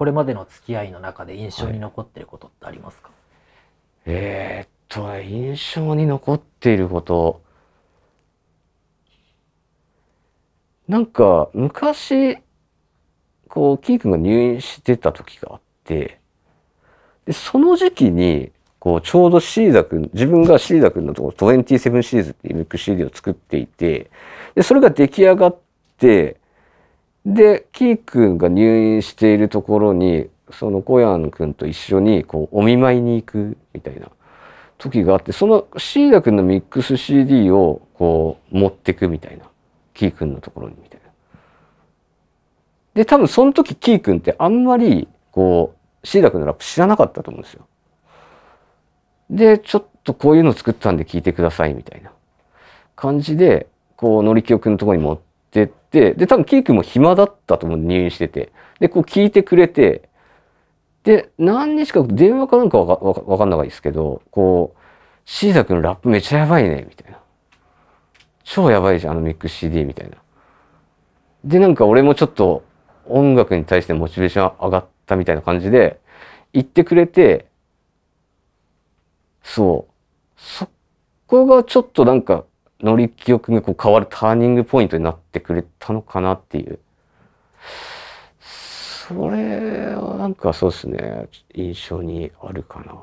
これまでの付き合いの中で印象に残っていることってありますか、はい、えー、っと印象に残っていることなんか昔こうキー君が入院してた時があってでその時期にこうちょうどシーザ君自分がシーザ君のところ27シリーズっていうミック CD を作っていてでそれが出来上がってでキー君が入院しているところにその小山君と一緒にこうお見舞いに行くみたいな時があってその椎名君のミックス CD をこう持ってくみたいなキー君のところにみたいな。で多分その時キー君ってあんまりこう椎名君のラップ知らなかったと思うんですよ。でちょっとこういうの作ったんで聞いてくださいみたいな感じでこうのりきおくんのとこに持ってってて、で、多分キー君も暇だったと思う、入院してて。で、こう聞いてくれて、で、何日か電話かなんかわかわかわかんないですけど、こう、シーザ君のラップめっちゃやばいね、みたいな。超やばいじゃん、あのミックス CD みたいな。で、なんか俺もちょっと音楽に対してモチベーション上がったみたいな感じで、言ってくれて、そう。そこがちょっとなんか乗り記憶がこう変わるターニングポイントになってくれたのかなっていう。それはなんかそうですね、印象にあるかな。